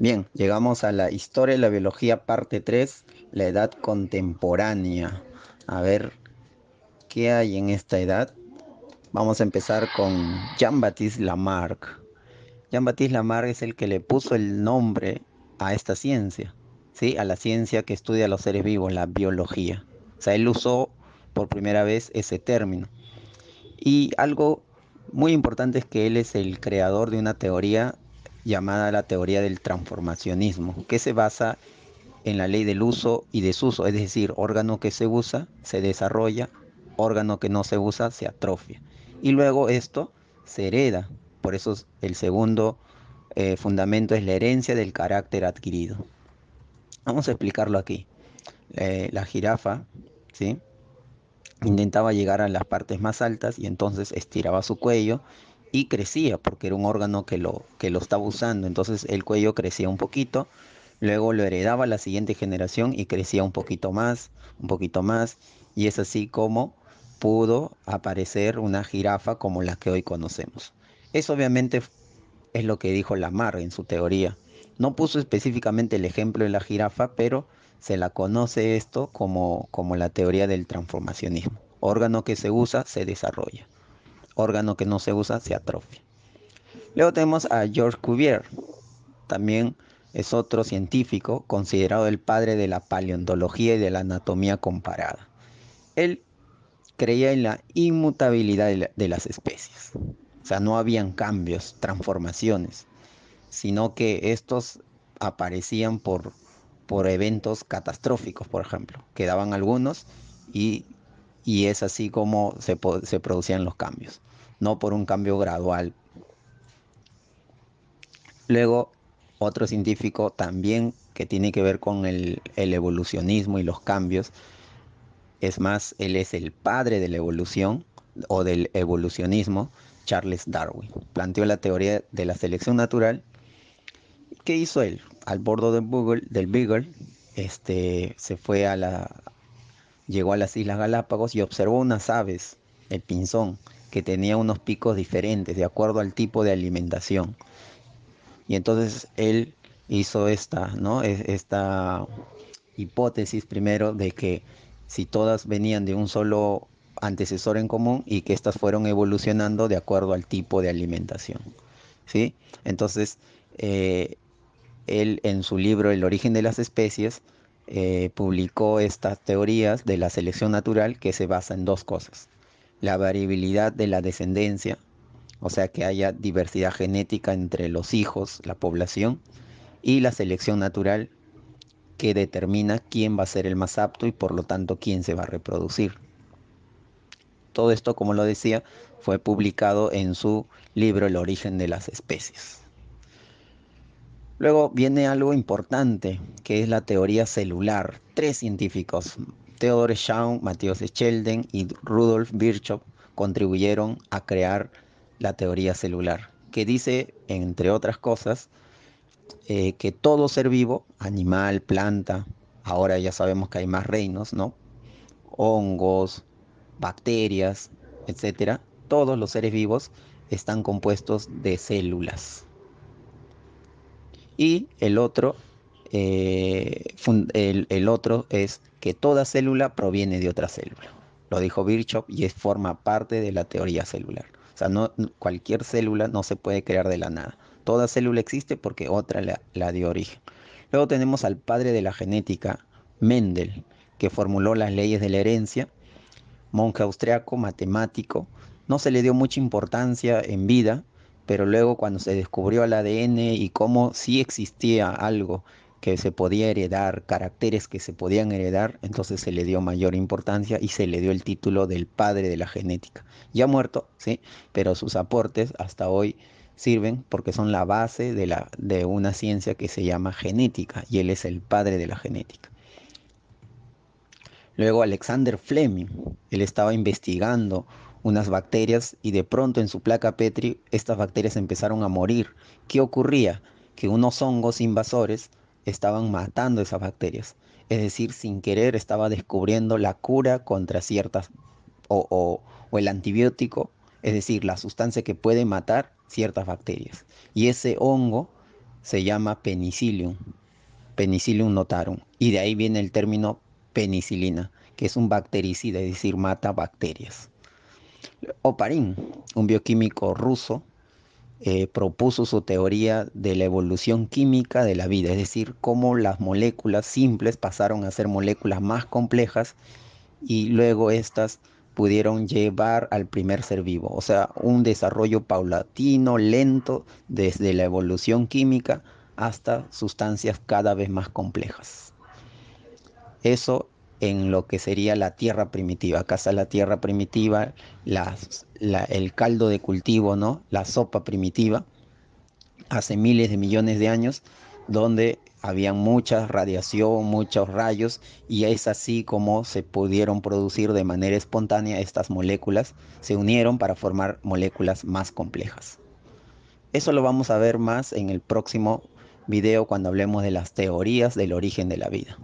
Bien, llegamos a la historia de la biología parte 3, la edad contemporánea. A ver, ¿qué hay en esta edad? Vamos a empezar con Jean-Baptiste Lamarck. Jean-Baptiste Lamarck es el que le puso el nombre a esta ciencia, ¿sí? a la ciencia que estudia a los seres vivos, la biología. O sea, él usó por primera vez ese término. Y algo muy importante es que él es el creador de una teoría llamada la teoría del transformacionismo, que se basa en la ley del uso y desuso, es decir, órgano que se usa se desarrolla, órgano que no se usa se atrofia. Y luego esto se hereda, por eso el segundo eh, fundamento es la herencia del carácter adquirido. Vamos a explicarlo aquí. Eh, la jirafa, ¿sí? Intentaba llegar a las partes más altas y entonces estiraba su cuello y crecía porque era un órgano que lo, que lo estaba usando. Entonces el cuello crecía un poquito, luego lo heredaba la siguiente generación y crecía un poquito más, un poquito más. Y es así como pudo aparecer una jirafa como la que hoy conocemos. Eso obviamente es lo que dijo Lamar en su teoría. No puso específicamente el ejemplo de la jirafa, pero se la conoce esto como, como la teoría del transformacionismo. Órgano que se usa, se desarrolla órgano que no se usa se atrofia. Luego tenemos a George Cuvier, también es otro científico considerado el padre de la paleontología y de la anatomía comparada. Él creía en la inmutabilidad de, las especies, o sea, no habían cambios, transformaciones, sino que estos aparecían por, eventos catastróficos, por ejemplo, quedaban algunos y, es así como se producían los cambios no por un cambio gradual. Luego, otro científico también que tiene que ver con el, evolucionismo y los cambios, es más, él es el padre de la evolución o del evolucionismo, Charles Darwin. Planteó la teoría de la selección natural. ¿Qué hizo él? Al bordo del Beagle, este, se fue a la, llegó a las Islas Galápagos y observó unas aves, el pinzón, que tenía unos picos diferentes de acuerdo al tipo de alimentación. Y entonces él hizo esta, esta hipótesis primero de que si todas venían de un solo antecesor en común y que estas fueron evolucionando de acuerdo al tipo de alimentación. ¿sí? Entonces, eh, él en su libro El origen de las especies eh, publicó estas teorías de la selección natural que se basa en dos cosas la variabilidad de la descendencia, o sea que haya diversidad genética entre los hijos, la población, y la selección natural que determina quién va a ser el más apto y por lo tanto quién se va a reproducir. Todo esto, como lo decía, fue publicado en su libro El origen de las especies. Luego viene algo importante, que es la teoría celular. Tres científicos, Theodore Schaum, Matthias Schelden y Rudolf Virchow contribuyeron a crear la teoría celular, que dice, entre otras cosas, eh, que todo ser vivo, animal, planta, ahora ya sabemos que hay más reinos, ¿no? Hongos, bacterias, etcétera, todos los seres vivos están compuestos de células. Y el otro eh, el, otro es que toda célula proviene de otra célula. Lo dijo Virchow y es, forma parte de la teoría celular. O sea, no, cualquier célula no se puede crear de la nada. Toda célula existe porque otra la, la dio origen. Luego tenemos al padre de la genética, Mendel, que formuló las leyes de la herencia, monje austriaco, matemático. No se le dio mucha importancia en vida, pero luego cuando se descubrió el ADN y cómo sí existía algo que se podía heredar, caracteres que se podían heredar, entonces se le dio mayor importancia y se le dio el título del padre de la genética. Ya muerto, sí, pero sus aportes hasta hoy sirven porque son la base de, la, de una ciencia que se llama genética y él es el padre de la genética. Luego Alexander Fleming, él estaba investigando unas bacterias y de pronto en su placa Petri estas bacterias empezaron a morir. ¿Qué ocurría? Que unos hongos invasores estaban matando esas bacterias. Es decir, sin querer estaba descubriendo la cura contra ciertas, o, el antibiótico, es decir, la sustancia que puede matar ciertas bacterias. Y ese hongo se llama penicillium, penicillium notarum. Y de ahí viene el término penicilina, que es un bactericida, es decir, mata bacterias. Oparin, un bioquímico ruso, eh, propuso su teoría de la evolución química de la vida, es decir, cómo las moléculas simples pasaron a ser moléculas más complejas y luego estas pudieron llevar al primer ser vivo, o sea, un desarrollo paulatino, lento, desde la evolución química hasta sustancias cada vez más complejas. Eso en lo que sería la tierra primitiva. Acá está la tierra primitiva, el caldo de cultivo, ¿no? La sopa primitiva, hace miles de millones de años, donde había mucha radiación, muchos rayos, y es así como se pudieron producir de manera espontánea estas moléculas, se unieron para formar moléculas más complejas. Eso lo vamos a ver más en el próximo video cuando hablemos de las teorías del origen de la vida.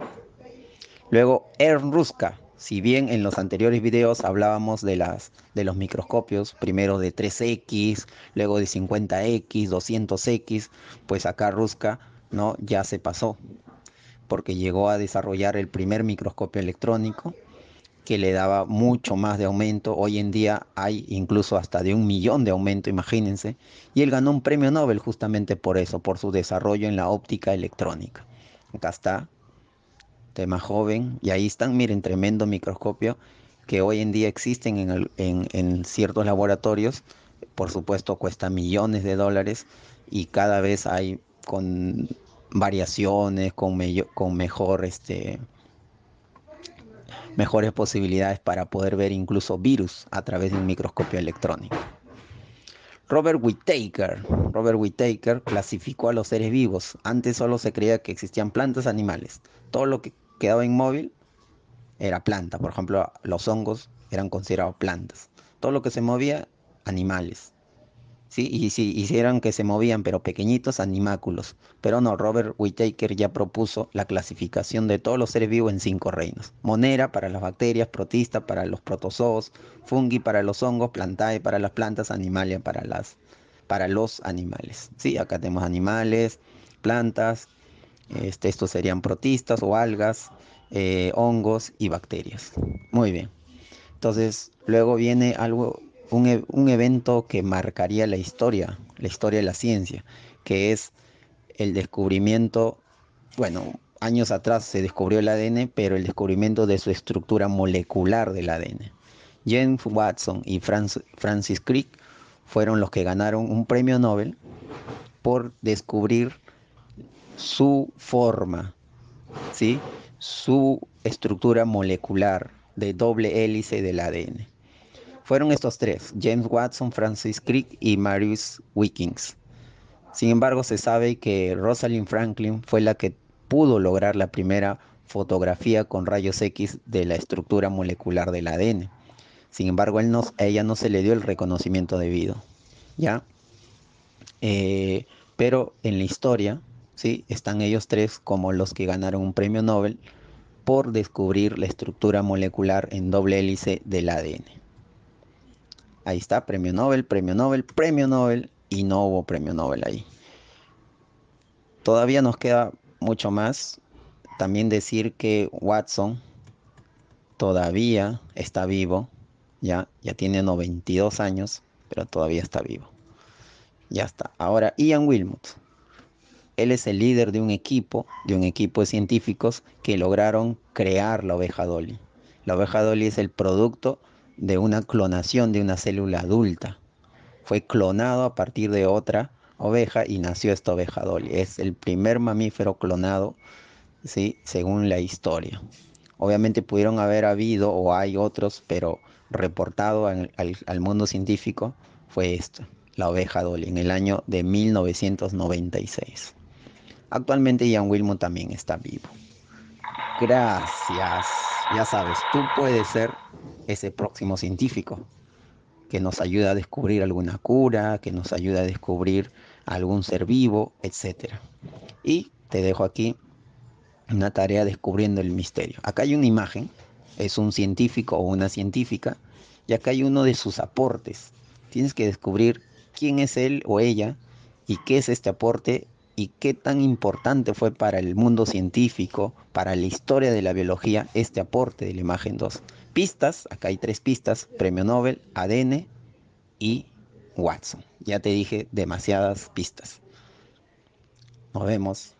Luego Ruska, si bien en los anteriores videos hablábamos de, las, de los microscopios, primero de 3X, luego de 50X, 200X, pues acá Ruska ¿no? ya se pasó, porque llegó a desarrollar el primer microscopio electrónico que le daba mucho más de aumento. Hoy en día hay incluso hasta de un millón de aumento, imagínense. Y él ganó un premio Nobel justamente por eso, por su desarrollo en la óptica electrónica. Acá está más joven, y ahí están, miren, tremendo microscopio que hoy en día existen en, ciertos laboratorios, por supuesto cuesta millones de dólares y cada vez hay con variaciones, con, con mejor este, mejores posibilidades para poder ver incluso virus a través de un microscopio electrónico. Robert Whittaker, Robert Whittaker clasificó a los seres vivos. Antes solo se creía que existían plantas, animales. Todo lo que quedaba inmóvil era planta. Por ejemplo, los hongos eran considerados plantas. Todo lo que se movía, animales. ¿Sí? Y si hicieran hicieron que se movían, pero pequeñitos, animáculos. Pero no, Robert Whittaker ya propuso la clasificación de todos los seres vivos en cinco reinos. Monera para las bacterias, protista para los protozoos, fungi para los hongos, plantae para las plantas, animalia para, las, para los animales. Sí, acá tenemos animales, plantas, este, estos serían protistas o algas, eh, hongos y bacterias. Muy bien. Entonces, luego viene algo, un, e, un, evento que marcaría la historia, la historia de la ciencia, que es el descubrimiento, bueno, años atrás se descubrió el ADN, pero el descubrimiento de su estructura molecular del ADN. James Watson y Francis Crick fueron los que ganaron un premio Nobel por descubrir su forma, ¿sí? su estructura molecular de doble hélice del ADN. Fueron estos tres, James Watson, Francis Crick y Marius Wickings. Sin embargo, se sabe que Rosalind Franklin fue la que pudo lograr la primera fotografía con rayos X de la estructura molecular del ADN. Sin embargo, a ella no se le dio el reconocimiento debido. ¿ya? Eh, pero en la historia están ellos tres como los que ganaron un premio Nobel por descubrir la estructura molecular en doble hélice del ADN. Ahí está, premio Nobel, premio Nobel, premio Nobel y no hubo premio Nobel ahí. Todavía nos queda mucho más. También decir que Watson todavía está vivo, ya, ya tiene 92 años, pero todavía está vivo. Ya está. Ahora Ian Wilmot. Él es el líder de un equipo, de un equipo de científicos que lograron crear la oveja Dolly. La oveja Dolly es el producto de una clonación de una célula adulta. Fue clonado a partir de otra oveja y nació esta oveja Dolly. Es el primer mamífero clonado, ¿sí? según la historia. Obviamente pudieron haber habido o hay otros, pero reportado al, mundo científico fue esto, la oveja Dolly, en el año de 1996. Actualmente Ian Wilmo también está vivo. Gracias. Ya sabes, tú puedes ser ese próximo científico que nos ayuda a descubrir alguna cura, que nos ayuda a descubrir algún ser vivo, etc. Y te dejo aquí una tarea descubriendo el misterio. Acá hay una imagen, es un científico o una científica, y acá hay uno de sus aportes. Tienes que descubrir quién es él o ella y qué es este aporte y qué tan importante fue para el mundo científico, para la historia de la biología, este aporte de la imagen 2. Pistas, acá hay tres pistas, premio Nobel, ADN y Watson. Ya te dije demasiadas pistas. Nos vemos.